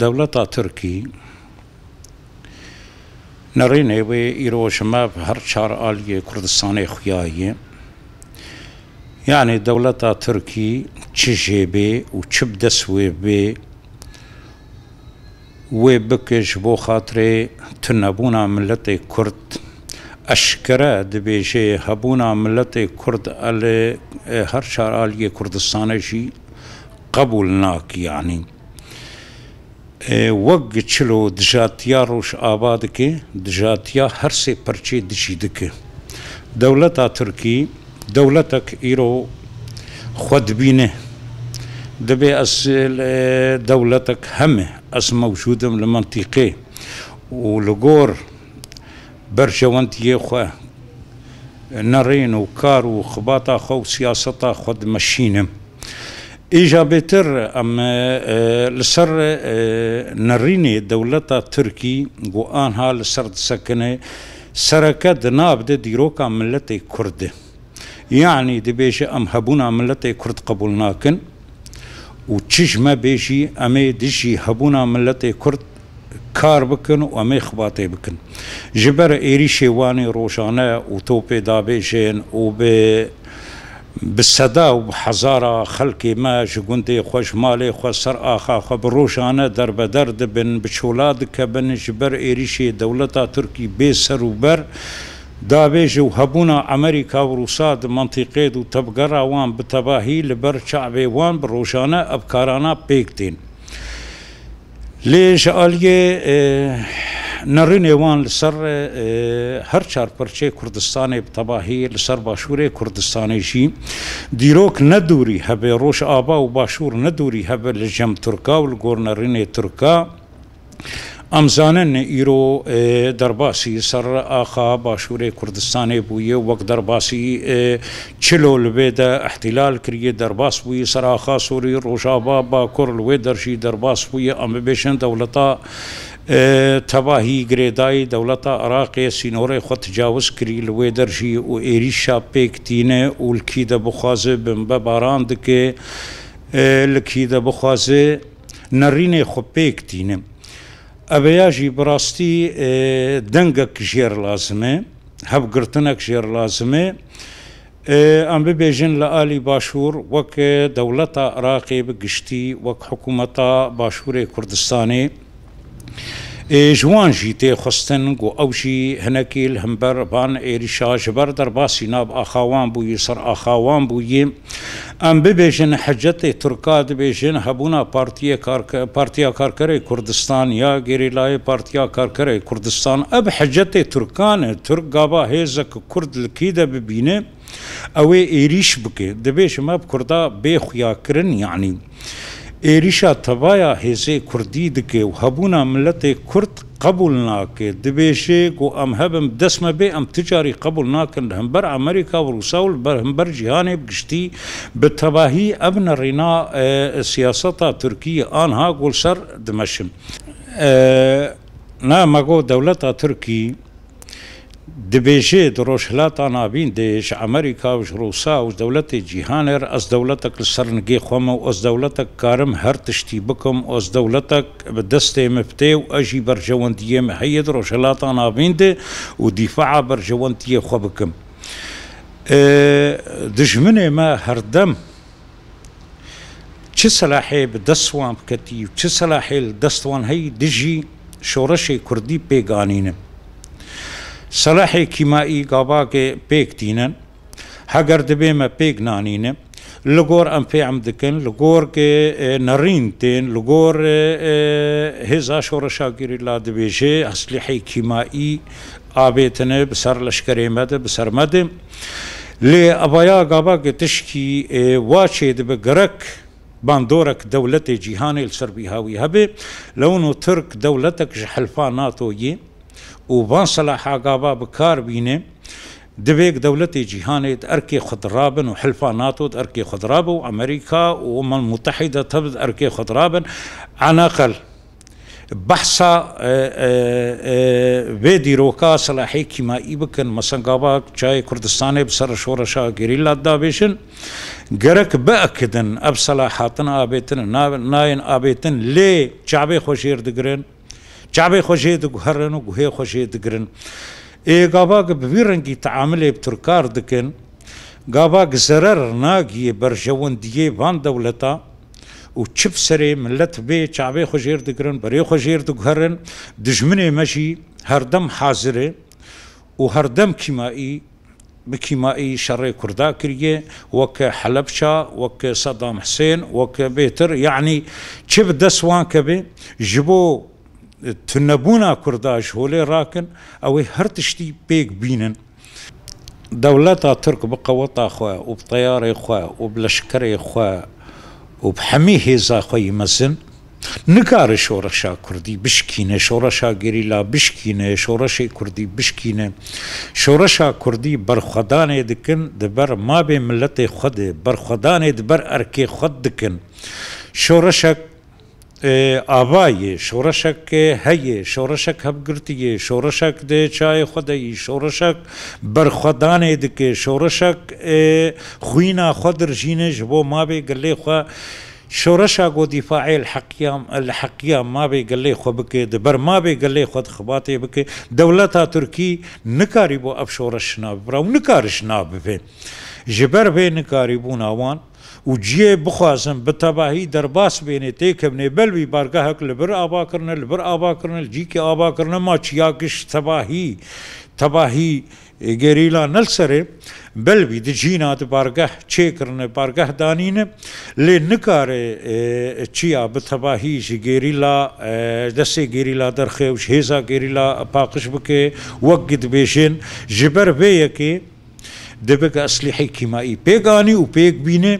dowlada turkey نرینê wê îro ji me her çar aliyê Kurdistanê xuyaye yanî dewleta Tirkî çi jêbê û çi bi dest wê bê wê bike ji bo xatirê tunebûna milletê Kurd eşkere dibêjê hebûna milletê Kurd elê her çar aliyê Kurdistanê jî qebûl nakî yanî. وەک چلۆ دژاتیا ڕۆژ ئابا دکێ دژاتیا هەرسێ پەرچێ دژی دکە. دەولەتا تورکی دەولەتەك ئیرۆ خودبینێ دەبێ ئەس دەولەتەك هەمێ ئەس مەوجودم لە منتیقێ و لە گۆر بەرژەوەند یێخوا نەڕێن و کار و خباتا خەو سیاسەتا خودمەشینم. ئێژابێتر ئەمە لەسەر نەڕینێ دەولەتە تورکی بۆ ئاها لە سەر سەکنێ سەرەکە دنابدە دیرۆکە ملەتی کوردە یعنی دەبێژە ئەم هەبوونا ملەتی کورد قبول ناکن و چژمە بێژی ئەمێ دژی هەبوونا ملەتی کورد کار بکن و ئەمەی خباتێ بکن. ji ber êrî şêwanê roşane û topê dabêjên û bi بسدا و حزارا خەڵکی ما ji gundê xwe ji malê xwe ser axa xwe bi rojane derbeder dibin bi çola dike bin ji ber êrişê dewleta Tirkî bê ser û ber davê ji hebûna Amerîka û Rusa di mantiqê û tebgera wan bi tebahî li ber çavê wan bi rojane evkarana pêk tên. Lê ji aliyê نرینێ وان لەسەر هەر چارپەرچەی کوردستانی تەباهی لەسەر باشووری کوردستانیشی دیرۆک نەدووری هەبێ ڕۆژ ئابا و باشوور نەدووری هەبێ لە ژەم تورکا و لە گۆرنەرینێ تورکا. ئەمزانن ئیرۆ دەرباسی سەر ئاخا باشووری کوردستانی بوویە وەک دەرباسی چلۆ لبێدە احتیلال کریە دەرباس بووی سەراخا سووری ڕۆژابا با کوڕ لێ دەرژی دەرباس بوویە ئەمە بێشن دەوڵەتا تباهی گریدای دولت عراق سینور خود تجاوز کری لوی درجی و ایریشا پیکتینه و لکی ده بخوازه بمبه باراند که لکی ده بخوازه نرینه خو پیکتینه ئەبەیاژی بڕاستی دەنگەک ژێر لازمێ هەبگرتنەک ژێر لازمێ ئەم ببێژن لە ئالی باشوور وەک دەوڵەتە عراقی بگشتی وەک حکوومەتە باشووری کوردستانی جوان جیتێ خستن گو ئەوژی هەنەکی هەمبەر بان ئێریشا ژبەر دەرباسی ناب ئاخاوان بووی سەر ئاخاوان بووی ئەم ببێژن حەجەتی تورکا دەبێژن هەبوونا پارتیە پارتیا کارکەی کوردستان یا گێریلایە پارتیا کارکەی کوردستان ئەب حەجەتی تورکانە تورک گابا هێزەکە کورد لکی دە ببینێ ئەوێ ئێریش بکێ دەبێژمە کووردا بێخویاکردن یعنی. ایریشا تبایا هزه کردید که و هبونا ملت کرد قبول ناکه دبیشه کو ام هبم دسمه به ام تجاری قبول ناکن هم بر امریکا و روساول بر هم بر جهان بگشتی به تباهی ابن رینا سیاستا ترکیه آنها گل سر دمشم نه مگو دولتا ترکی dibêje di rojhilata navîndê ji Amerîka û ji Rûsa û ji dewletê cîhaner ez dewletek li ser nigê xweme û ez dewletek karim her tiştî bikim û ez dewletek bi destê me pitê û ez jî berjewendiyê me heye di rojhilata navîndê û dîfaa berjewendiyê xwe bikim. دژمنê me herdem çi selahê bi dest wan biketî û çi selahê li dest wan heyî dijî şoreşê Kurdî pêganînim. سەلاحێکی مایی گاباگێ پێک دینەن هەگەر دەبێمە پێک نانینە li gor em pê em dikin li gorkê nerîn tên li gor hêza şoreşagirî la dibêjê heslihê kîmaî avêtine bi ser leşkerê me de bi ser me de lê ebaya gabakê tişkî wa çê dibe girek bandorek dewletê cîhanê li ser bîhawî hebe lewno Tirk dewletek ji helfa NATOyê و بان صلاح آقابا بکار بینه دبیک دولت جهانی ارکی خضرابن و حلفا ناتو ارکی خضراب و امریکا و امم متحده تبد ارکی خضرابن عناقل بحثا بيدي روكا صلاحي بکن مثلا گابا چای کردستانی بسر شورشا قريلا دابيشن قرك اب صلاحاتن آبیتن ناین آبیتن لی چابه خوشیر دقرين جابێ خۆشێ دەگوهرن و گوهێ خۆشێ دەگرن ئێگاباگە بەوی ڕەنگی تعاملێ ترکار دکن گابا زەرەر ناگیە بەرژەوەندیە بان دەولەتە و چپ سرێ ملت بێ چاابێ خۆژێر دەگرن بەێ خۆژێر دەگوهرن دژمنێ مەژی هەردەم حازرێ و هەردەم کیمایی بکیمایی شەڕێ کووردا کردێ وەکە حەلبچا وەکە سەدام حسێن وەکە بێتر یعنی چ دەستوان کە بێ ji بۆ tunebûna Kurda ji holê rakin ew ê her tiştî pêk bînin. Dewleta Tirk bi qeweta xwe û bi teyarê xwe û bi leşkerê xwe û bi hemî hêza xwe yî mezin, nikare şoreşa Kurdî bişkîne, şoreşa gerîla bişkîne, şoreşê Kurdî bişkîne. Şoreşa Kurdî berxwedanê dikin di ber mabê milletê xwedê, berxwedanê di ber erkê xwed dikin. Şoreşek آوای شورشک هی شورشک هبگرتی شورشک ده چای خدایی شورشک برخدان دکه شورشک خوینا خدر جینش بو ما به گله خو شورشا گو دفاع الحقیه الحقیه ما به گله خو بکې د بر ما به گله خو خباته بکې دولته ترکی نکاری بو اب شورش ناب برو نکارش ناب به جبر به نکاری بو ناوان و جێ بخوازم بە تەباهی دەرباس بێنێ تێکەبنێ بەلوی بارگەهک لەبەر ئاباکردنە لەبەر ئاباکردنە جیکی ئاباکردنە ماچیاگشت تەباهی تەباهی گەریلا نەلسەرێ بەلوی دجیینات بارگەه چێکردنە بارگەه دانینە لێ نکارێ چیا بە تەباهی ژ گەریلا دەسێ گەریلا دەرخێ و هێزا گەریلا پاقش بکێ وەک گت بێژێن ji ber vê yekê دەبێک ئەسلیحی کیمایی پێگانی و پێک بینێ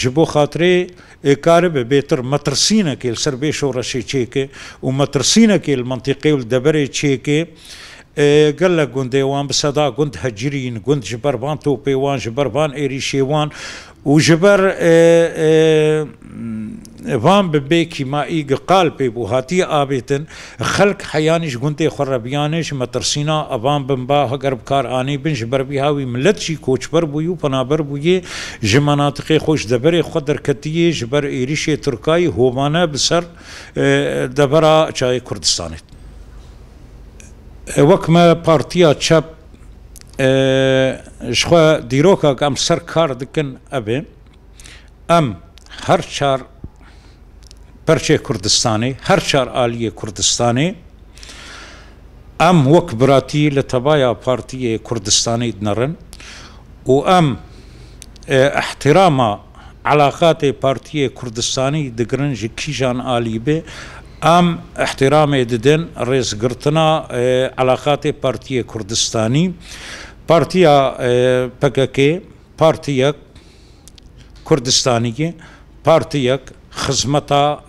ji bo xatirê êkare be bêtir metirsînekê li ser bê şoreşê çêke û metirsînekê li mantiqê li deberê çêke gelek gundê wan bi seda gund hecirîn gund ji ber van topê wan ji ber van êrî şêwan û ji ber وان ببيكي ما إيق قالبي بوهاتي آبيتن خلق حيانش قنتي خربيانش مترسينا أبان بنبا هقرب كار آني بن جبر بيهاوي ملت شي كوچ بر بويو پنابر بويه جمناطقي خوش دبر خدر كتيه جبر إيريشي تركاي هومانا بسر دبرا چاي كردستانت وكما بارتيا چپ شخوا دیروکا که ام سر کار دکن ابه ام هر چار پەرچێ کوردستانی هەر چار عالیە کوردستانی ئەم وەک براتی لە تەبایە پارتیە کوردستانی دنەڕن و ئەم احترامە علااقاتێ پارتیە کوردستانی دەگرن ji کیژان عالی بێ ئەم احترامێ ددن ڕێزگرتنا علااقاتێ پارتیە کوردستانی پارتیا پکەکێ پارتیەک کوردستانیە پارتیەک خزمتا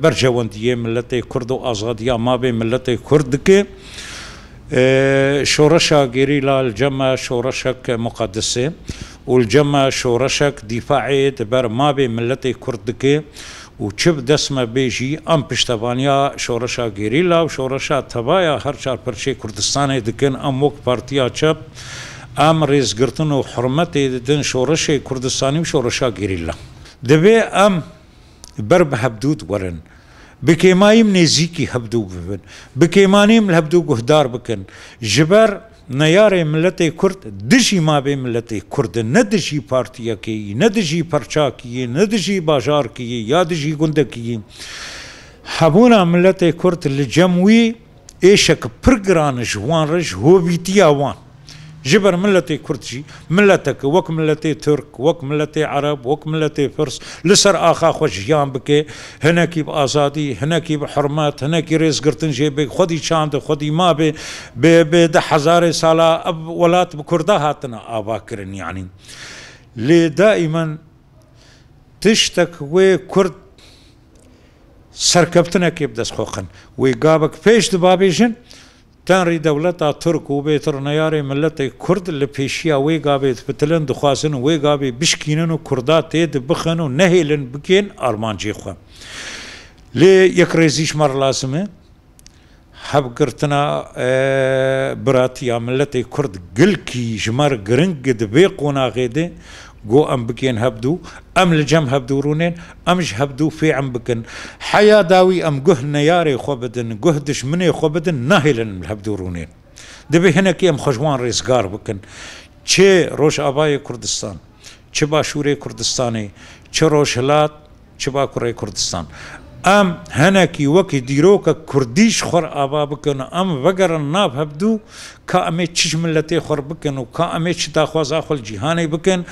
برجواندیه ملت کرد و آزادیا ما به ملت کرد که شورشا گریلا الجمع شورشک مقدسه والجمع شورشک دفاعي دبر ما به ملت کرد که و چب دسمه بیجی ام پشتوانیا شورشا گریلا و شورشا تبایا هر چار پرچه کردستان دکن ام وک پارتیا چپ ام ریزگرتن و حرمت دن شورش کردستانی و شورشا گریلا دەبێ ئەم بەر بە هەبدوت وەرن. بکێمایم نێزییکی هەبدوو ببن بکێمانیم لە هەبدوو گوهدار بکەن ژبەر نەیارێ ملەتی کورد دژی مابێ ملەتی کوردن نەدژی پارتیەکەی نەدژی پەرچاکیی نەدژی باژارکیی یا دژی گوندەکیی هەبوونا ملەتی کورد لە جەموی ئێشەکە پرگرانش وان ڕژ هۆبیتیاوان جبر ملتي كردجي ملتك وك ملتي ترك وك ملتي عرب وك ملتي فرس لسر آخا خوش جيان بكي هناكي بآزادي هناكي بحرمات هناكي ريز قرتن جيبك خودي چاند خودي ما بي بي ده حزاري سالا أب ولات بكردا هاتنا آبا كرن يعني لي دائما تشتك وي كرد سركبتنا كيف دس خوخن وي قابك فيش دبابيجن تنری دولتا ترک و بیت رنیار ملت کرد لپیشیا وی گابی بتلن دخواسن وی گابی بشکینن و کردا تید بخن و نهیلن بکین آرمان جی خواه لی یک ریزیش مر لازمه حب گرتنا براتیا ملت کرد گل کی جمر گرنگ دبی قونا غیده جو ام بكين هبدو ام لجم هبدو رونين امش هبدو في عم بكن حيا داوي ام جهن ياري خبدن جهدش مني خبدن ناهلن هبدو رونين دبي هنا كي ام خجوان ريسقار بكن چه روش اباي كردستان چه باشوري كردستاني چه روش هلات چه باكوري كردستان ام هنكي وكي ديروكا كرديش خور ابا بكن ام وگر ناب هبدو كا امي چش ملتي خور بكن و كا امي چ داخواز اخل جهاني بكن